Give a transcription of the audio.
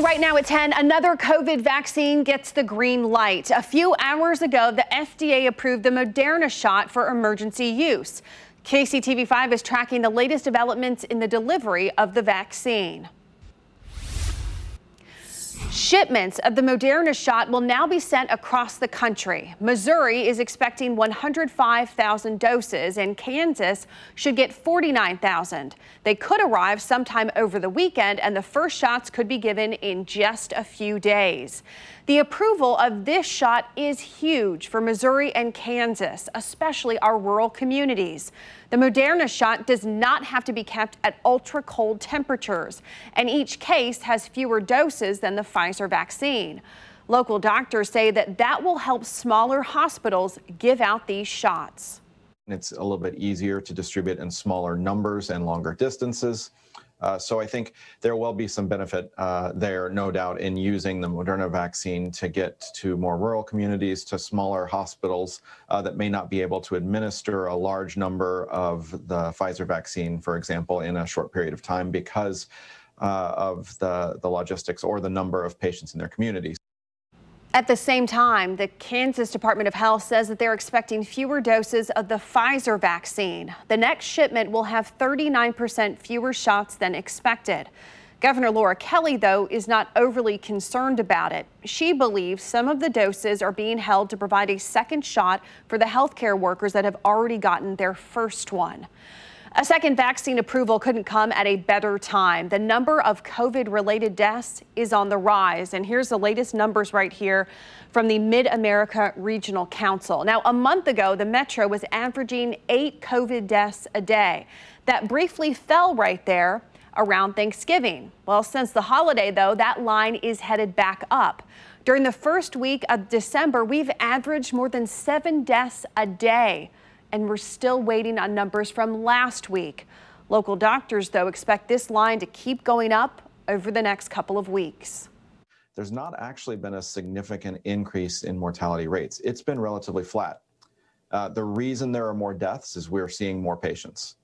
Coming right now at 10, another COVID vaccine gets the green light. A few hours ago, the FDA approved the Moderna shot for emergency use. KCTV5 is tracking the latest developments in the delivery of the vaccine. Shipments of the Moderna shot will now be sent across the country. Missouri is expecting 105,000 doses and Kansas should get 49,000. They could arrive sometime over the weekend and the first shots could be given in just a few days. The approval of this shot is huge for Missouri and Kansas, especially our rural communities. The Moderna shot does not have to be kept at ultra cold temperatures and each case has fewer doses than the Pfizer vaccine. Local doctors say that that will help smaller hospitals give out these shots. It's a little bit easier to distribute in smaller numbers and longer distances. Uh, so I think there will be some benefit uh, there, no doubt, in using the Moderna vaccine to get to more rural communities, to smaller hospitals uh, that may not be able to administer a large number of the Pfizer vaccine, for example, in a short period of time because uh, of the, the logistics or the number of patients in their communities. At the same time, the Kansas Department of Health says that they're expecting fewer doses of the Pfizer vaccine. The next shipment will have 39% fewer shots than expected. Governor Laura Kelly, though, is not overly concerned about it. She believes some of the doses are being held to provide a second shot for the healthcare workers that have already gotten their first one. A second vaccine approval couldn't come at a better time. The number of COVID related deaths is on the rise. And here's the latest numbers right here from the Mid America Regional Council. Now, a month ago, the Metro was averaging eight COVID deaths a day. That briefly fell right there around Thanksgiving. Well, since the holiday, though, that line is headed back up. During the first week of December, we've averaged more than seven deaths a day and we're still waiting on numbers from last week. Local doctors, though, expect this line to keep going up over the next couple of weeks there's not actually been a significant increase in mortality rates. It's been relatively flat. Uh, the reason there are more deaths is we're seeing more patients.